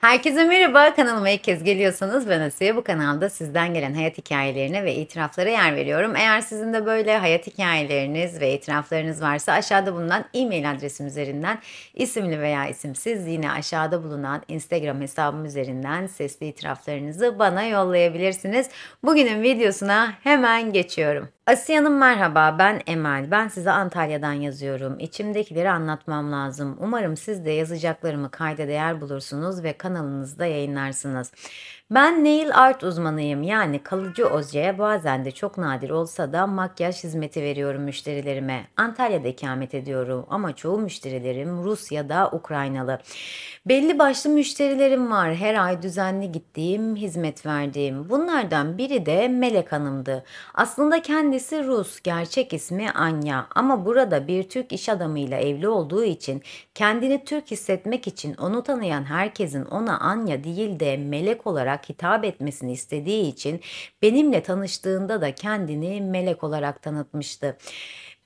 Herkese merhaba. Kanalıma ilk kez geliyorsanız ben Asiye. Bu kanalda sizden gelen hayat hikayelerine ve itiraflara yer veriyorum. Eğer sizin de böyle hayat hikayeleriniz ve itiraflarınız varsa aşağıda bulunan e-mail adresim üzerinden isimli veya isimsiz yine aşağıda bulunan Instagram hesabım üzerinden sesli itiraflarınızı bana yollayabilirsiniz. Bugünün videosuna hemen geçiyorum. Asiye merhaba ben Emel. Ben size Antalya'dan yazıyorum. İçimdekileri anlatmam lazım. Umarım siz de yazacaklarımı kayda değer bulursunuz ve kanalınızda yayınlarsınız. Ben nail art uzmanıyım. Yani kalıcı ozcaya bazen de çok nadir olsa da makyaj hizmeti veriyorum müşterilerime. Antalya'da ikamet ediyorum ama çoğu müşterilerim Rus ya da Ukraynalı. Belli başlı müşterilerim var. Her ay düzenli gittiğim, hizmet verdiğim. Bunlardan biri de Melek Hanım'dı. Aslında kendi Kendisi Rus, gerçek ismi Anya ama burada bir Türk iş adamıyla evli olduğu için kendini Türk hissetmek için onu tanıyan herkesin ona Anya değil de melek olarak hitap etmesini istediği için benimle tanıştığında da kendini melek olarak tanıtmıştı.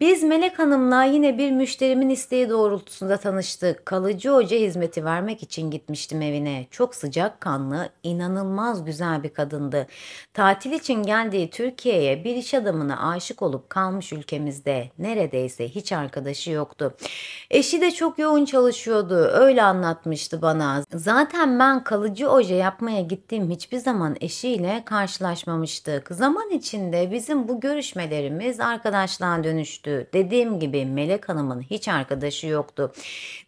Biz Melek Hanım'la yine bir müşterimin isteği doğrultusunda tanıştık. Kalıcı hoca hizmeti vermek için gitmiştim evine. Çok sıcak kanlı, inanılmaz güzel bir kadındı. Tatil için geldiği Türkiye'ye bir iş adamına aşık olup kalmış ülkemizde. Neredeyse hiç arkadaşı yoktu. Eşi de çok yoğun çalışıyordu. Öyle anlatmıştı bana. Zaten ben kalıcı oje yapmaya gittiğim hiçbir zaman eşiyle karşılaşmamıştık. Zaman içinde bizim bu görüşmelerimiz arkadaşlığa dönüştü kötü. Dediğim gibi Melek Hanım'ın hiç arkadaşı yoktu.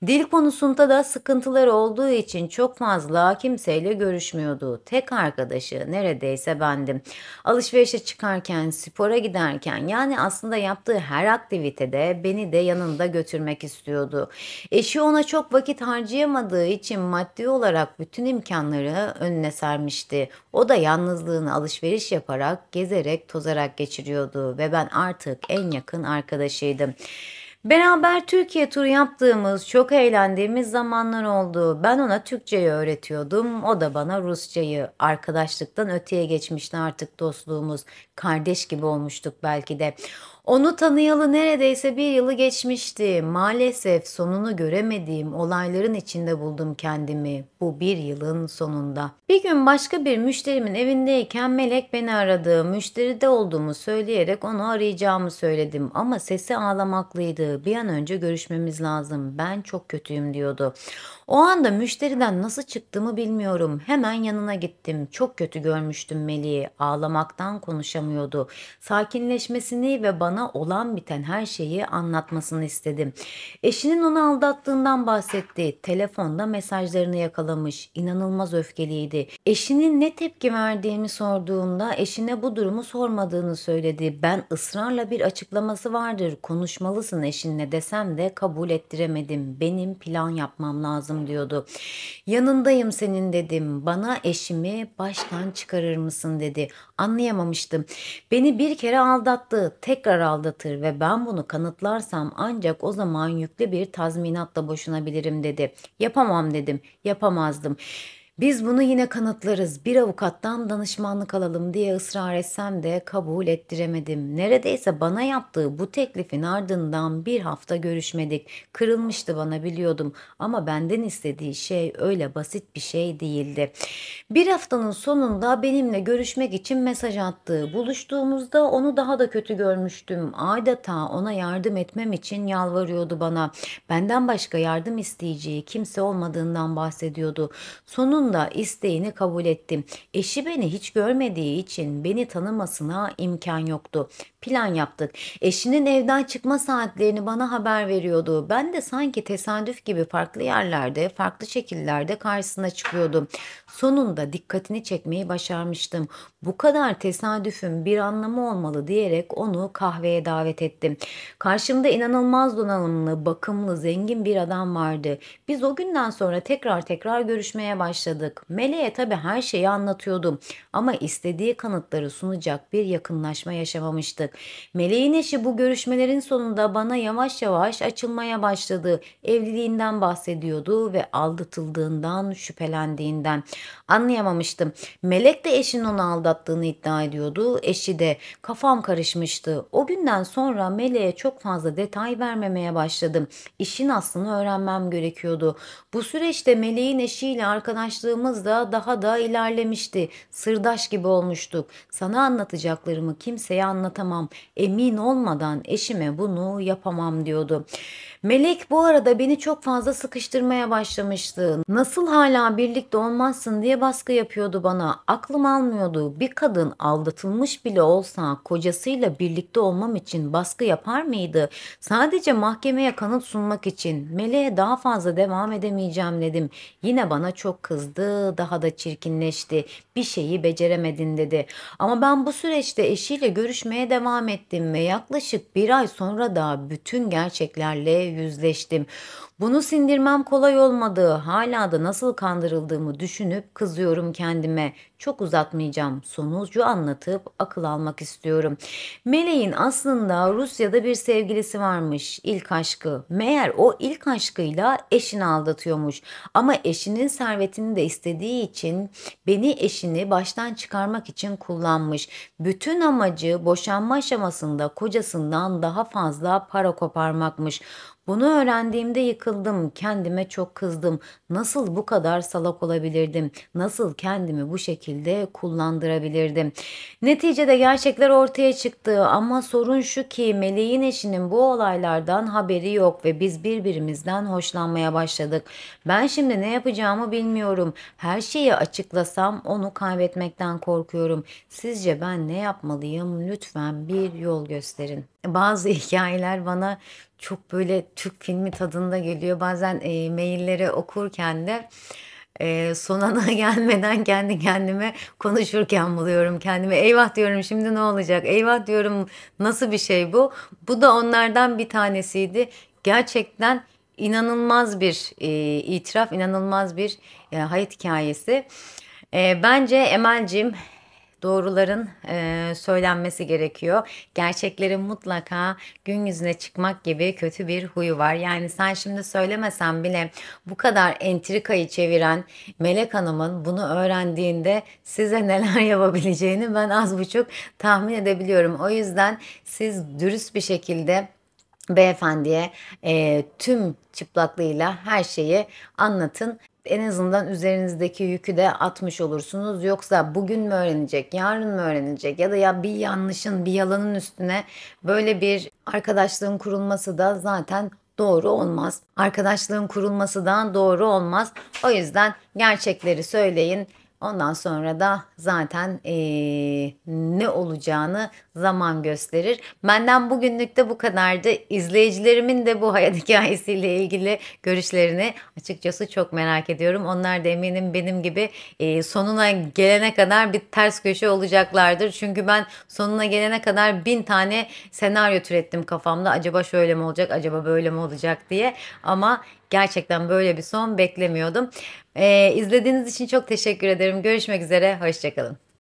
Dil konusunda da sıkıntıları olduğu için çok fazla kimseyle görüşmüyordu. Tek arkadaşı neredeyse bendim. Alışverişe çıkarken, spora giderken yani aslında yaptığı her aktivitede beni de yanında götürmek istiyordu. Eşi ona çok vakit harcayamadığı için maddi olarak bütün imkanları önüne sermişti. O da yalnızlığını alışveriş yaparak, gezerek, tozarak geçiriyordu ve ben artık en yakın arkadaşım arkadaşıydı. Beraber Türkiye turu yaptığımız, çok eğlendiğimiz zamanlar oldu. Ben ona Türkçeyi öğretiyordum, o da bana Rusçayı. Arkadaşlıktan öteye geçmişti artık dostluğumuz. Kardeş gibi olmuştuk belki de. Onu tanıyalı neredeyse bir yılı geçmişti. Maalesef sonunu göremediğim olayların içinde buldum kendimi bu bir yılın sonunda. Bir gün başka bir müşterimin evindeyken Melek beni aradı. Müşteride olduğumu söyleyerek onu arayacağımı söyledim ama sesi ağlamaklıydı bir an önce görüşmemiz lazım ben çok kötüyüm diyordu. O anda müşteriden nasıl çıktığımı bilmiyorum. Hemen yanına gittim. Çok kötü görmüştüm Melih'i. Ağlamaktan konuşamıyordu. Sakinleşmesini ve bana olan biten her şeyi anlatmasını istedim. Eşinin onu aldattığından bahsetti. Telefonda mesajlarını yakalamış. İnanılmaz öfkeliydi. Eşinin ne tepki verdiğimi sorduğumda eşine bu durumu sormadığını söyledi. Ben ısrarla bir açıklaması vardır. Konuşmalısın eşin eşinle desem de kabul ettiremedim. Benim plan yapmam lazım diyordu. Yanındayım senin dedim. Bana eşimi baştan çıkarır mısın dedi. Anlayamamıştım. Beni bir kere aldattı. Tekrar aldatır ve ben bunu kanıtlarsam ancak o zaman yüklü bir tazminatla boşanabilirim dedi. Yapamam dedim. Yapamazdım. Biz bunu yine kanıtlarız. Bir avukattan danışmanlık alalım diye ısrar etsem de kabul ettiremedim. Neredeyse bana yaptığı bu teklifin ardından bir hafta görüşmedik. Kırılmıştı bana biliyordum ama benden istediği şey öyle basit bir şey değildi. Bir haftanın sonunda benimle görüşmek için mesaj attı. Buluştuğumuzda onu daha da kötü görmüştüm. Adeta ona yardım etmem için yalvarıyordu bana. Benden başka yardım isteyeceği kimse olmadığından bahsediyordu. Sonun da isteğini kabul ettim. Eşi beni hiç görmediği için beni tanımasına imkan yoktu plan yaptık. Eşinin evden çıkma saatlerini bana haber veriyordu. Ben de sanki tesadüf gibi farklı yerlerde, farklı şekillerde karşısına çıkıyordum. Sonunda dikkatini çekmeyi başarmıştım. Bu kadar tesadüfün bir anlamı olmalı diyerek onu kahveye davet ettim. Karşımda inanılmaz donanımlı, bakımlı, zengin bir adam vardı. Biz o günden sonra tekrar tekrar görüşmeye başladık. Meleğe tabii her şeyi anlatıyordum ama istediği kanıtları sunacak bir yakınlaşma yaşamamıştık. Meleğin eşi bu görüşmelerin sonunda bana yavaş yavaş açılmaya başladı. Evliliğinden bahsediyordu ve aldatıldığından şüphelendiğinden. Anlayamamıştım. Melek de eşinin onu aldattığını iddia ediyordu. Eşi de kafam karışmıştı. O günden sonra Meleğe çok fazla detay vermemeye başladım. İşin aslını öğrenmem gerekiyordu. Bu süreçte Meleğin eşiyle arkadaşlığımız da daha da ilerlemişti. Sırdaş gibi olmuştuk. Sana anlatacaklarımı kimseye anlatamam yapamam. Emin olmadan eşime bunu yapamam diyordu. Melek bu arada beni çok fazla sıkıştırmaya başlamıştı. Nasıl hala birlikte olmazsın diye baskı yapıyordu bana. Aklım almıyordu. Bir kadın aldatılmış bile olsa kocasıyla birlikte olmam için baskı yapar mıydı? Sadece mahkemeye kanıt sunmak için meleğe daha fazla devam edemeyeceğim dedim. Yine bana çok kızdı. Daha da çirkinleşti. Bir şeyi beceremedin dedi. Ama ben bu süreçte eşiyle görüşmeye devam devam ettim ve yaklaşık bir ay sonra da bütün gerçeklerle yüzleştim. Bunu sindirmem kolay olmadığı, hala da nasıl kandırıldığımı düşünüp kızıyorum kendime. Çok uzatmayacağım. Sonucu anlatıp akıl almak istiyorum. Meleğin aslında Rusya'da bir sevgilisi varmış. İlk aşkı. Meğer o ilk aşkıyla eşini aldatıyormuş. Ama eşinin servetini de istediği için beni eşini baştan çıkarmak için kullanmış. Bütün amacı boşanma aşamasında kocasından daha fazla para koparmakmış. Bunu öğrendiğimde yıkıldım, kendime çok kızdım. Nasıl bu kadar salak olabilirdim? Nasıl kendimi bu şekilde kullandırabilirdim? Neticede gerçekler ortaya çıktı ama sorun şu ki Meleğin eşinin bu olaylardan haberi yok ve biz birbirimizden hoşlanmaya başladık. Ben şimdi ne yapacağımı bilmiyorum. Her şeyi açıklasam onu kaybetmekten korkuyorum. Sizce ben ne yapmalıyım? Lütfen bir yol gösterin bazı hikayeler bana çok böyle Türk filmi tadında geliyor. Bazen e, mailleri okurken de e, son ana gelmeden kendi kendime konuşurken buluyorum kendimi. Eyvah diyorum şimdi ne olacak? Eyvah diyorum nasıl bir şey bu? Bu da onlardan bir tanesiydi. Gerçekten inanılmaz bir e, itiraf, inanılmaz bir e, hayat hikayesi. E, bence Emel'cim Doğruların e, söylenmesi gerekiyor. Gerçeklerin mutlaka gün yüzüne çıkmak gibi kötü bir huyu var. Yani sen şimdi söylemesen bile bu kadar entrikayı çeviren Melek Hanım'ın bunu öğrendiğinde size neler yapabileceğini ben az buçuk tahmin edebiliyorum. O yüzden siz dürüst bir şekilde beyefendiye e, tüm çıplaklığıyla her şeyi anlatın en azından üzerinizdeki yükü de atmış olursunuz. Yoksa bugün mü öğrenecek, yarın mı öğrenecek ya da ya bir yanlışın, bir yalanın üstüne böyle bir arkadaşlığın kurulması da zaten doğru olmaz. Arkadaşlığın kurulması da doğru olmaz. O yüzden gerçekleri söyleyin Ondan sonra da zaten e, ne olacağını zaman gösterir. Benden bugünlük de bu kadardı. İzleyicilerimin de bu hayat hikayesiyle ilgili görüşlerini açıkçası çok merak ediyorum. Onlar da eminim benim gibi e, sonuna gelene kadar bir ters köşe olacaklardır. Çünkü ben sonuna gelene kadar bin tane senaryo türettim kafamda. Acaba şöyle mi olacak, acaba böyle mi olacak diye. Ama Gerçekten böyle bir son beklemiyordum. Ee, izlediğiniz için çok teşekkür ederim. Görüşmek üzere. Hoşçakalın.